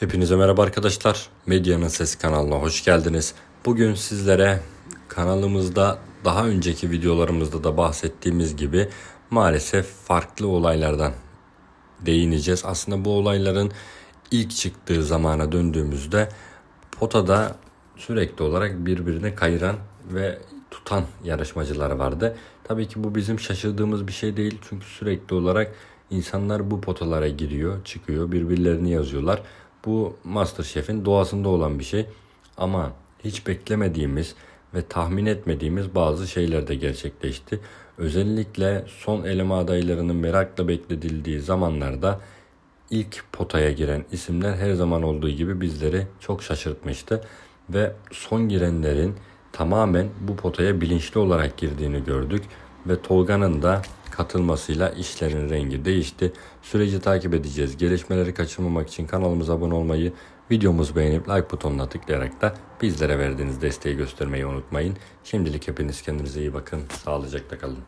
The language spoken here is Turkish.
Hepinize merhaba arkadaşlar. Medyanın Ses kanalına hoş geldiniz. Bugün sizlere kanalımızda daha önceki videolarımızda da bahsettiğimiz gibi maalesef farklı olaylardan değineceğiz. Aslında bu olayların ilk çıktığı zamana döndüğümüzde potada sürekli olarak birbirine kayıran ve tutan yarışmacılar vardı. Tabii ki bu bizim şaşırdığımız bir şey değil. Çünkü sürekli olarak insanlar bu potalara giriyor, çıkıyor, birbirlerini yazıyorlar. Bu Masterchef'in doğasında olan bir şey. Ama hiç beklemediğimiz ve tahmin etmediğimiz bazı şeyler de gerçekleşti. Özellikle son eleme adaylarının merakla bekledildiği zamanlarda ilk potaya giren isimler her zaman olduğu gibi bizleri çok şaşırtmıştı ve son girenlerin tamamen bu potaya bilinçli olarak girdiğini gördük ve Tolga'nın da katılmasıyla işlerin rengi değişti. Süreci takip edeceğiz. Gelişmeleri kaçırmamak için kanalımıza abone olmayı, videomuzu beğenip like butonuna tıklayarak da bizlere verdiğiniz desteği göstermeyi unutmayın. Şimdilik hepiniz kendinize iyi bakın. Sağlıcakla kalın.